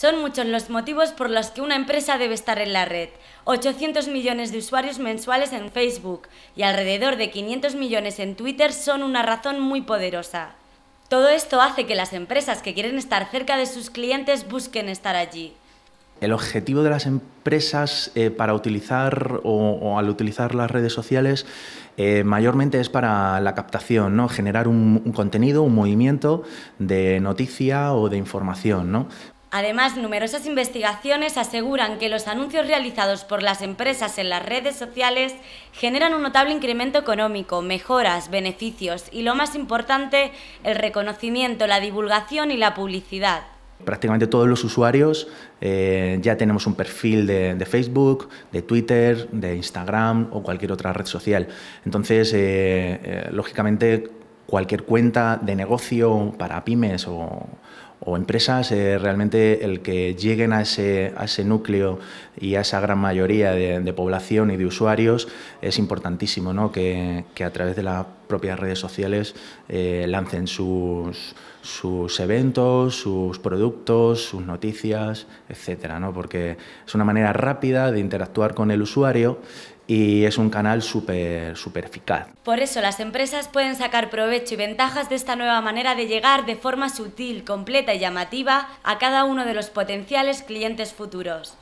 Son muchos los motivos por los que una empresa debe estar en la red. 800 millones de usuarios mensuales en Facebook y alrededor de 500 millones en Twitter son una razón muy poderosa. Todo esto hace que las empresas que quieren estar cerca de sus clientes busquen estar allí. El objetivo de las empresas eh, para utilizar o, al utilizar las redes sociales eh, mayormente es para la captación, ¿no? generar un, contenido, un movimiento de noticia o de información. Además, numerosas investigaciones aseguran que los anuncios realizados por las empresas en las redes sociales generan un notable incremento económico, mejoras, beneficios y, lo más importante, el reconocimiento, la divulgación y la publicidad. Prácticamente todos los usuarios eh, ya tenemos un perfil de, Facebook, de Twitter, de Instagram o cualquier otra red social. Entonces, eh, eh, lógicamente, cualquier cuenta de negocio para pymes o, empresas, eh, realmente el que lleguen a ese, núcleo y a esa gran mayoría de, población y de usuarios es importantísimo, ¿no? que, a través de las propias redes sociales eh, lancen sus, sus, eventos, sus productos, sus noticias, etcétera, ¿no? porque es una manera rápida de interactuar con el usuario y es un canal súper eficaz. Por eso las empresas pueden sacar provecho y ventajas de esta nueva manera de llegar de forma sutil, completa y llamativa a cada uno de los potenciales clientes futuros.